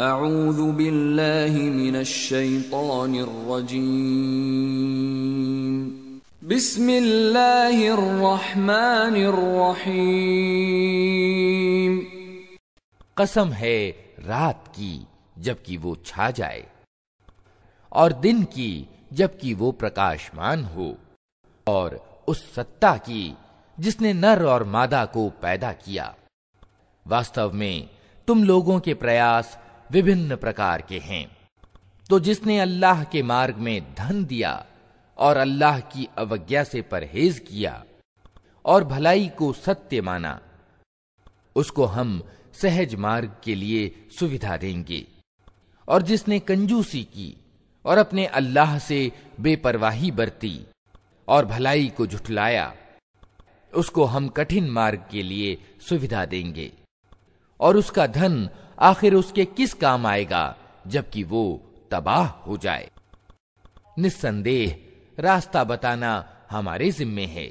أعوذ कसम है रात की जबकि वो छा जाए और दिन की जबकि वो प्रकाशमान हो और उस सत्ता की जिसने नर और मादा को पैदा किया वास्तव में तुम लोगों के प्रयास विभिन्न प्रकार के हैं तो जिसने अल्लाह के मार्ग में धन दिया और अल्लाह की अवज्ञा से परहेज किया और भलाई को सत्य माना उसको हम सहज मार्ग के लिए सुविधा देंगे और जिसने कंजूसी की और अपने अल्लाह से बेपरवाही बरती और भलाई को झुठलाया उसको हम कठिन मार्ग के लिए सुविधा देंगे और उसका धन आखिर उसके किस काम आएगा जबकि वो तबाह हो जाए निसंदेह रास्ता बताना हमारे जिम्मे है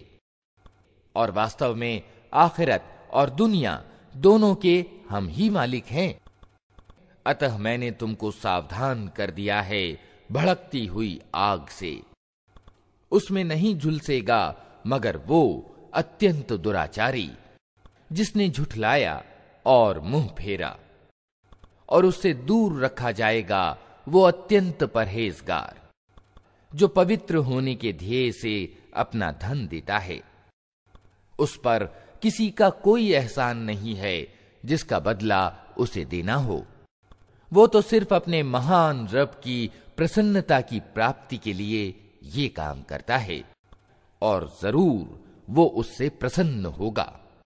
और वास्तव में आखिरत और दुनिया दोनों के हम ही मालिक हैं अतः मैंने तुमको सावधान कर दिया है भड़कती हुई आग से उसमें नहीं झुलसेगा मगर वो अत्यंत दुराचारी जिसने झुठलाया और मुंह फेरा और उसे दूर रखा जाएगा वो अत्यंत परहेजगार जो पवित्र होने के ध्येय से अपना धन देता है उस पर किसी का कोई एहसान नहीं है जिसका बदला उसे देना हो वो तो सिर्फ अपने महान रब की प्रसन्नता की प्राप्ति के लिए ये काम करता है और जरूर वो उससे प्रसन्न होगा